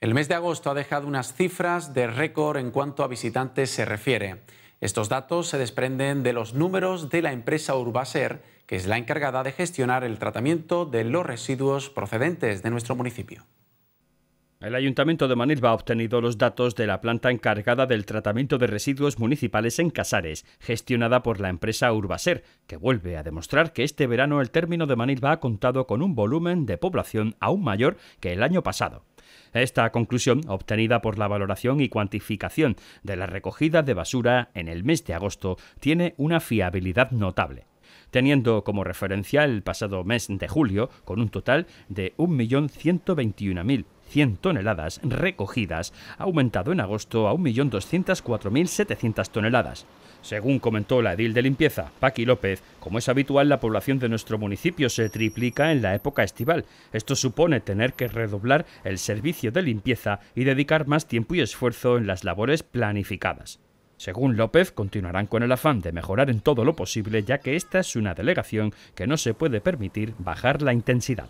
El mes de agosto ha dejado unas cifras de récord en cuanto a visitantes se refiere. Estos datos se desprenden de los números de la empresa Urbaser, que es la encargada de gestionar el tratamiento de los residuos procedentes de nuestro municipio. El Ayuntamiento de Manilva ha obtenido los datos de la planta encargada del tratamiento de residuos municipales en Casares, gestionada por la empresa Urbaser, que vuelve a demostrar que este verano el término de Manilva ha contado con un volumen de población aún mayor que el año pasado. Esta conclusión, obtenida por la valoración y cuantificación de la recogida de basura en el mes de agosto, tiene una fiabilidad notable teniendo como referencia el pasado mes de julio, con un total de 1.121.000 toneladas recogidas, ha aumentado en agosto a 1.204.700 toneladas. Según comentó la edil de limpieza, Paqui López, como es habitual, la población de nuestro municipio se triplica en la época estival. Esto supone tener que redoblar el servicio de limpieza y dedicar más tiempo y esfuerzo en las labores planificadas. Según López, continuarán con el afán de mejorar en todo lo posible, ya que esta es una delegación que no se puede permitir bajar la intensidad.